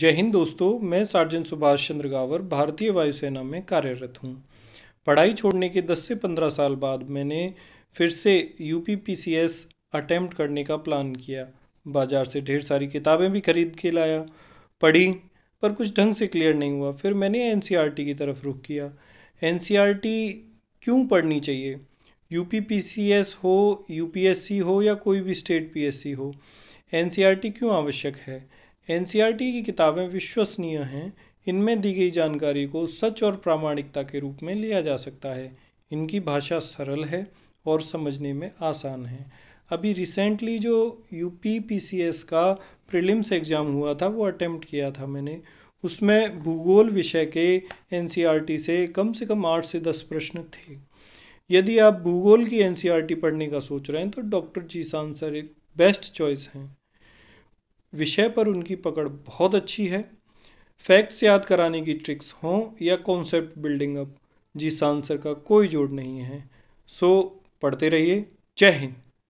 जय हिंद दोस्तों मैं सार्जन सुभाष चंद्र गावर भारतीय वायुसेना में कार्यरत हूँ पढ़ाई छोड़ने के 10 से 15 साल बाद मैंने फिर से U P P C S attempt करने का प्लान किया बाज़ार से ढेर सारी किताबें भी खरीद के लाया पढ़ी पर कुछ ढंग से क्लियर नहीं हुआ फिर मैंने एन सी आर टी की तरफ रुख किया एन सी आर टी क्यों पढ़नी चाहिए U P P C S हो यू पी एस सी हो या कोई भी स्टेट पी एस सी हो एन सी आर टी क्यों आवश्यक है एन की किताबें विश्वसनीय हैं इनमें दी गई जानकारी को सच और प्रामाणिकता के रूप में लिया जा सकता है इनकी भाषा सरल है और समझने में आसान है अभी रिसेंटली जो U P P C S का प्रीलिम्स एग्ज़ाम हुआ था वो अटेम्प्ट किया था मैंने उसमें भूगोल विषय के एन e से कम से कम आठ से दस प्रश्न थे यदि आप भूगोल की एन e पढ़ने का सोच रहे हैं तो डॉक्टर जी सांसर एक बेस्ट चॉइस हैं विषय पर उनकी पकड़ बहुत अच्छी है फैक्ट्स याद कराने की ट्रिक्स हों या कॉन्सेप्ट बिल्डिंग अप जिस आंसर का कोई जोड़ नहीं है सो पढ़ते रहिए जय हिंद